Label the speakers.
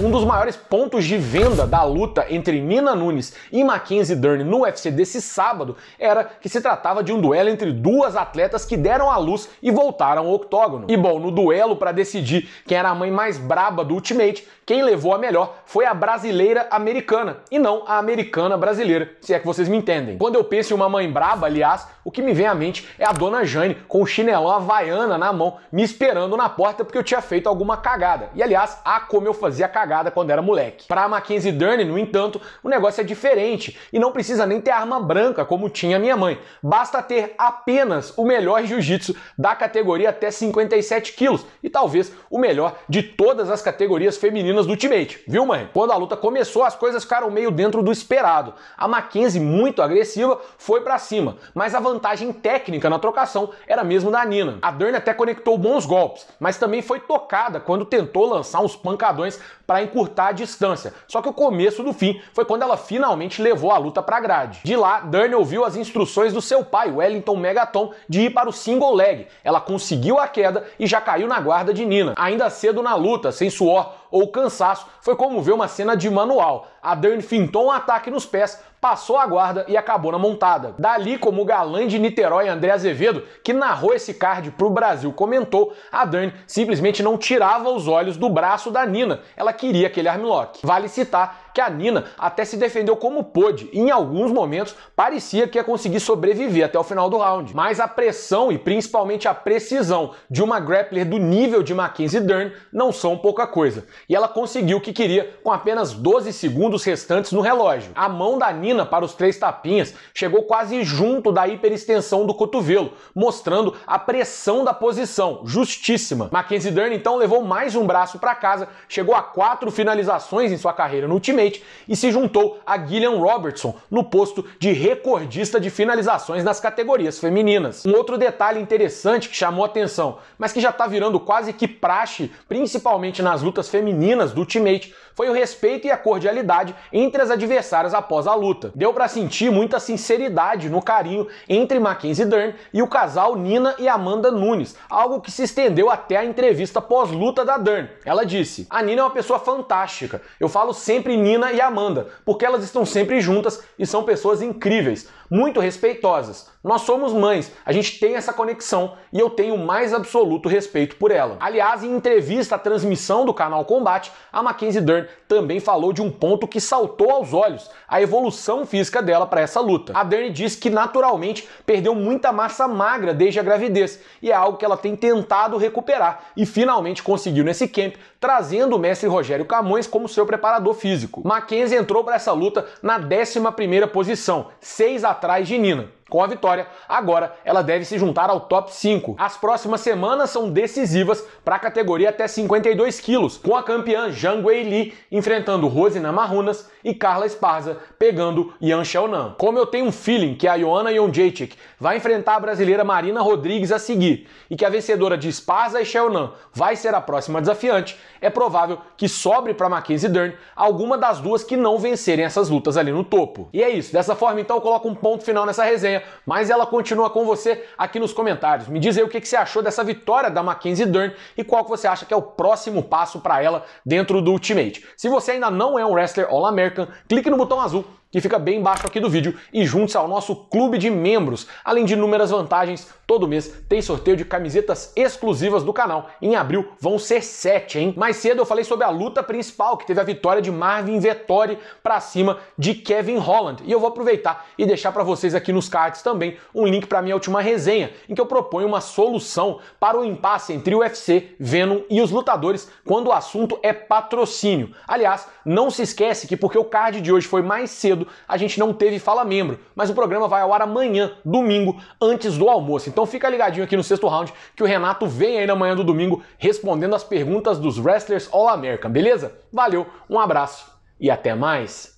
Speaker 1: Um dos maiores pontos de venda da luta entre Nina Nunes e Mackenzie Dern no UFC desse sábado era que se tratava de um duelo entre duas atletas que deram à luz e voltaram ao octógono. E bom, no duelo para decidir quem era a mãe mais braba do Ultimate, quem levou a melhor foi a brasileira americana e não a americana brasileira, se é que vocês me entendem. Quando eu penso em uma mãe braba, aliás, o que me vem à mente é a dona Jane com o chinelão havaiana na mão, me esperando na porta porque eu tinha feito alguma cagada. E aliás, há como eu fazia cagada cagada quando era moleque. Para Mackenzie Dern, no entanto, o negócio é diferente e não precisa nem ter arma branca como tinha minha mãe. Basta ter apenas o melhor jiu-jitsu da categoria até 57 quilos e talvez o melhor de todas as categorias femininas do Ultimate, viu mãe? Quando a luta começou, as coisas ficaram meio dentro do esperado. A Mackenzie, muito agressiva, foi para cima, mas a vantagem técnica na trocação era mesmo da Nina. A Dern até conectou bons golpes, mas também foi tocada quando tentou lançar uns pancadões para tentar encurtar a distância. Só que o começo do fim foi quando ela finalmente levou a luta para a grade. De lá, Dani ouviu as instruções do seu pai, Wellington Megaton, de ir para o single leg. Ela conseguiu a queda e já caiu na guarda de Nina. Ainda cedo na luta, sem suor, ou cansaço, foi como ver uma cena de manual. A Dern fintou um ataque nos pés, passou a guarda e acabou na montada. Dali, como o galã de Niterói André Azevedo, que narrou esse card para o Brasil, comentou, a Dern simplesmente não tirava os olhos do braço da Nina. Ela queria aquele armlock. Vale citar que a Nina até se defendeu como pôde e em alguns momentos parecia que ia conseguir sobreviver até o final do round. Mas a pressão e principalmente a precisão de uma grappler do nível de Mackenzie Dern não são pouca coisa. E ela conseguiu o que queria com apenas 12 segundos restantes no relógio. A mão da Nina para os três tapinhas chegou quase junto da hiperextensão do cotovelo, mostrando a pressão da posição, justíssima. Mackenzie Dern então levou mais um braço para casa, chegou a quatro finalizações em sua carreira no Ultimate State e se juntou a Gillian Robertson no posto de recordista de finalizações nas categorias femininas. Um outro detalhe interessante que chamou atenção, mas que já está virando quase que praxe, principalmente nas lutas femininas do Ultimate, foi o respeito e a cordialidade entre as adversárias após a luta. Deu para sentir muita sinceridade no carinho entre Mackenzie Dern e o casal Nina e Amanda Nunes, algo que se estendeu até a entrevista pós-luta da Dern. Ela disse: "A Nina é uma pessoa fantástica. Eu falo sempre Nina Nina e Amanda, porque elas estão sempre juntas e são pessoas incríveis, muito respeitosas. Nós somos mães, a gente tem essa conexão e eu tenho o mais absoluto respeito por ela. Aliás, em entrevista à transmissão do canal Combate, a Mackenzie Dern também falou de um ponto que saltou aos olhos, a evolução física dela para essa luta. A Dern diz que naturalmente perdeu muita massa magra desde a gravidez e é algo que ela tem tentado recuperar e finalmente conseguiu nesse camp, trazendo o mestre Rogério Camões como seu preparador físico. 5. Mackenzie entrou para essa luta na 11ª posição, 6 atrás de Nina. Com a vitória, agora ela deve se juntar ao top 5. As próximas semanas são decisivas para a categoria até 52 quilos, com a campeã Zhang Weili enfrentando Rosina Marrunas e Carla Esparza pegando Yan Xiaonan. Como eu tenho um feeling que a Joana Jonjacek vai enfrentar a brasileira Marina Rodrigues a seguir e que a vencedora de Esparza e Xiaonan vai ser a próxima desafiante, é provável que sobre para Mackenzie Dern alguma das duas que não vencerem essas lutas ali no topo. E é isso, dessa forma então eu coloco um ponto final nessa resenha mas ela continua com você aqui nos comentários. Me diz aí o que, que você achou dessa vitória da Mackenzie Dern e qual que você acha que é o próximo passo para ela dentro do Ultimate. Se você ainda não é um wrestler All American, clique no botão azul que fica bem embaixo aqui do vídeo, e junte-se ao nosso clube de membros. Além de inúmeras vantagens, todo mês tem sorteio de camisetas exclusivas do canal. Em abril vão ser sete, hein? Mais cedo eu falei sobre a luta principal, que teve a vitória de Marvin Vettori para cima de Kevin Holland. E eu vou aproveitar e deixar para vocês aqui nos cards também um link para minha última resenha, em que eu proponho uma solução para o impasse entre o UFC, Venom e os lutadores quando o assunto é patrocínio. Aliás, não se esquece que porque o card de hoje foi mais cedo cedo, a gente não teve Fala Membro, mas o programa vai ao ar amanhã, domingo, antes do almoço. Então fica ligadinho aqui no sexto round que o Renato vem aí na manhã do domingo respondendo as perguntas dos wrestlers All American, beleza? Valeu, um abraço e até mais!